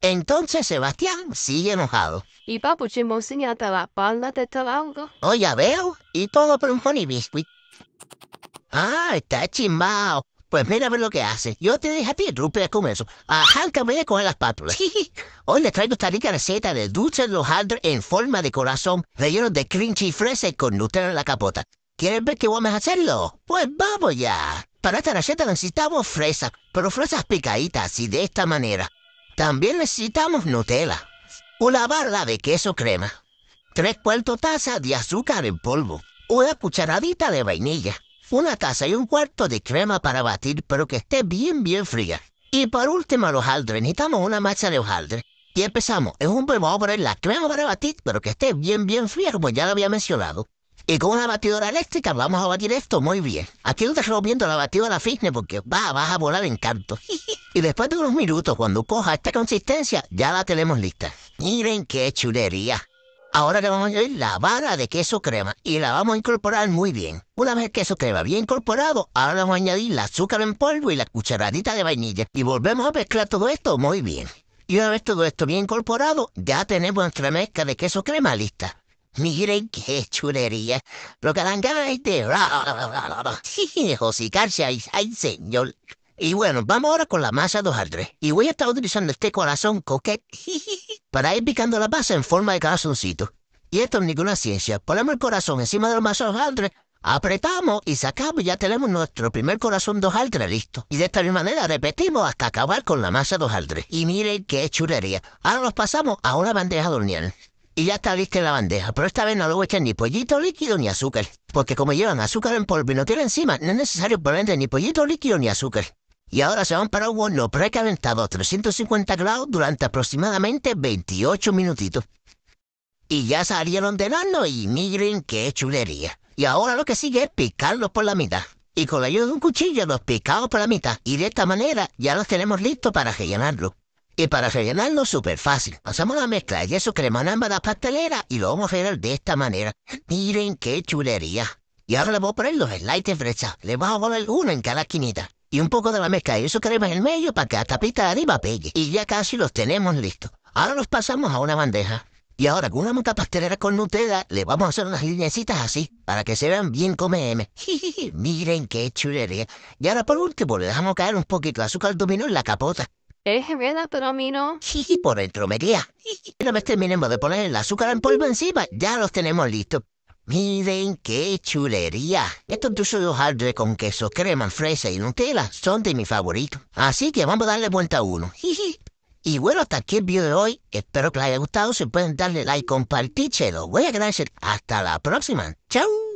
Entonces Sebastián sigue enojado. Y papu hasta la palma de talango. Este oh, ya veo. Y todo por un honey biscuit. Ah, está chimbao. Pues mira a ver lo que hace. Yo te dejo a ti, Rupert, con eso. a con las pátulas. Hoy les traigo esta rica receta de dulces hojaldre en forma de corazón, relleno de crunchy fresa con Nutella en la capota. ¿Quieres ver qué vamos a hacerlo? Pues vamos ya. Para esta receta necesitamos fresas, pero fresas picaditas y de esta manera. También necesitamos Nutella, una barra de queso crema, tres cuartos tazas de azúcar en polvo, una cucharadita de vainilla, una taza y un cuarto de crema para batir, pero que esté bien, bien fría. Y por último, los hojaldre. Necesitamos una masa de hojaldre. Y empezamos. Es un vamos para la crema para batir, pero que esté bien, bien fría, como ya lo había mencionado. Y con una batidora eléctrica vamos a batir esto muy bien. Aquí lo te rompiendo la batidora fitness porque va, vas a volar en canto. y después de unos minutos, cuando coja esta consistencia, ya la tenemos lista. Miren qué chulería. Ahora le vamos a añadir la vara de queso crema y la vamos a incorporar muy bien. Una vez el queso crema bien incorporado, ahora le vamos a añadir el azúcar en polvo y la cucharadita de vainilla. Y volvemos a mezclar todo esto muy bien. Y una vez todo esto bien incorporado, ya tenemos nuestra mezcla de queso crema lista. Miren qué chulería. Lo que es de jocicarse ahí, señor. Y bueno, vamos ahora con la masa de hojaldre. Y voy a estar utilizando este corazón coquet para ir picando la masa en forma de corazoncito. Y esto es ninguna ciencia. Ponemos el corazón encima de la masa de hojaldre, apretamos y sacamos y ya tenemos nuestro primer corazón de hojaldre listo. Y de esta misma manera repetimos hasta acabar con la masa de hojaldre. Y miren qué chulería. Ahora los pasamos a una bandeja de hornear y ya está lista la bandeja. Pero esta vez no le voy a echar ni pollito líquido ni azúcar, porque como llevan azúcar en polvo y no tienen encima, no es necesario ponerle ni pollito líquido ni azúcar. Y ahora se van para un horno precalentado a 350 grados durante aproximadamente 28 minutitos. Y ya salieron de horno y miren qué chulería. Y ahora lo que sigue es picarlos por la mitad. Y con la ayuda de un cuchillo los picamos por la mitad. Y de esta manera ya los tenemos listos para rellenarlos. Y para rellenarlo, súper fácil. Pasamos la mezcla y eso crema en ambas pasteleras y lo vamos a hacer de esta manera. Miren qué chulería. Y ahora le voy a poner los slides de Le voy a poner uno en cada esquinita. Y un poco de la mezcla de yeso crema en el medio para que la tapita de arriba pegue. Y ya casi los tenemos listos. Ahora los pasamos a una bandeja. Y ahora con una mota pastelera con Nutella le vamos a hacer unas linecitas así para que se vean bien como M. Miren qué chulería. Y ahora por último le dejamos caer un poquito de azúcar dominó en la capota Eres pero a mí no. Sí, por no Una vez terminemos de poner el azúcar en polvo encima, ya los tenemos listos. Miren qué chulería. Estos dulces de hojaldre con queso, crema, fresa y Nutella son de mis favoritos. Así que vamos a darle vuelta a uno. Y bueno, hasta aquí el video de hoy. Espero que les haya gustado. Si pueden darle like, los Voy a agradecer. Hasta la próxima. Chao.